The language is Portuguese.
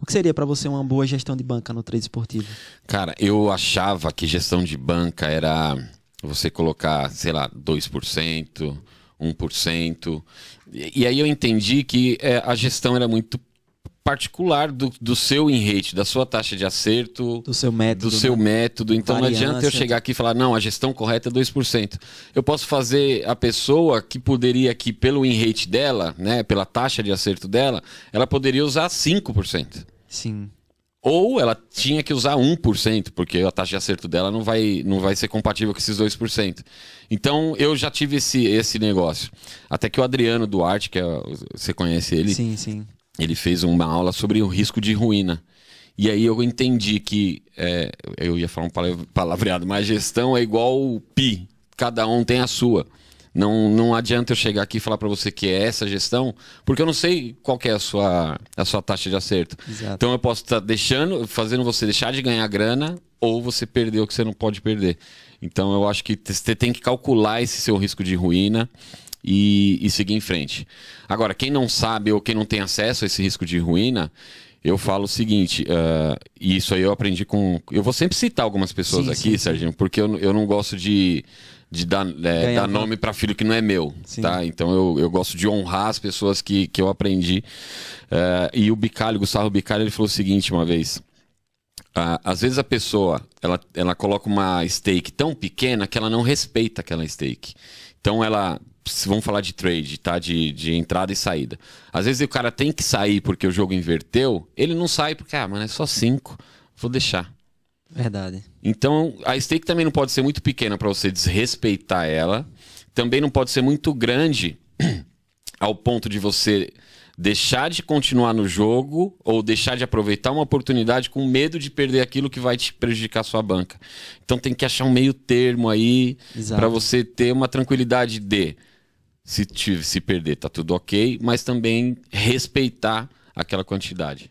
O que seria para você uma boa gestão de banca no trade esportivo? Cara, eu achava que gestão de banca era você colocar, sei lá, 2%, 1%. E, e aí eu entendi que é, a gestão era muito particular do, do seu enrate, da sua taxa de acerto, do seu método. Do seu né? método. Então Variância. não adianta eu chegar né? aqui e falar, não, a gestão correta é 2%. Eu posso fazer a pessoa que poderia aqui pelo enrate dela, né, pela taxa de acerto dela, ela poderia usar 5%. Sim ou ela tinha que usar 1%, porque a taxa de acerto dela não vai, não vai ser compatível com esses 2%. Então, eu já tive esse, esse negócio. Até que o Adriano Duarte, que é, você conhece ele. Sim, sim ele fez uma aula sobre o risco de ruína. E aí eu entendi que, é, eu ia falar um palavreado, mas gestão é igual o PI, cada um tem a sua. Não, não adianta eu chegar aqui e falar para você que é essa gestão, porque eu não sei qual é a sua, a sua taxa de acerto. Exato. Então eu posso estar tá deixando, fazendo você deixar de ganhar grana ou você perder o que você não pode perder. Então eu acho que você tem que calcular esse seu risco de ruína e, e seguir em frente. Agora, quem não sabe ou quem não tem acesso a esse risco de ruína, eu falo o seguinte, uh, e isso aí eu aprendi com. Eu vou sempre citar algumas pessoas sim, aqui, sim, Serginho, porque eu, eu não gosto de, de dar, é, dar né? nome para filho que não é meu, sim. tá? Então eu, eu gosto de honrar as pessoas que, que eu aprendi. Uh, e o Bicalho, Gustavo Bicalho, ele falou o seguinte uma vez. Uh, às vezes a pessoa ela, ela coloca uma stake tão pequena que ela não respeita aquela stake. Então ela vamos falar de trade, tá? De, de entrada e saída. Às vezes o cara tem que sair porque o jogo inverteu, ele não sai porque, ah, mano, é só 5, vou deixar. Verdade. Então, a stake também não pode ser muito pequena para você desrespeitar ela. Também não pode ser muito grande ao ponto de você deixar de continuar no jogo ou deixar de aproveitar uma oportunidade com medo de perder aquilo que vai te prejudicar a sua banca. Então tem que achar um meio termo aí para você ter uma tranquilidade de se, te, se perder, tá tudo ok, mas também respeitar aquela quantidade.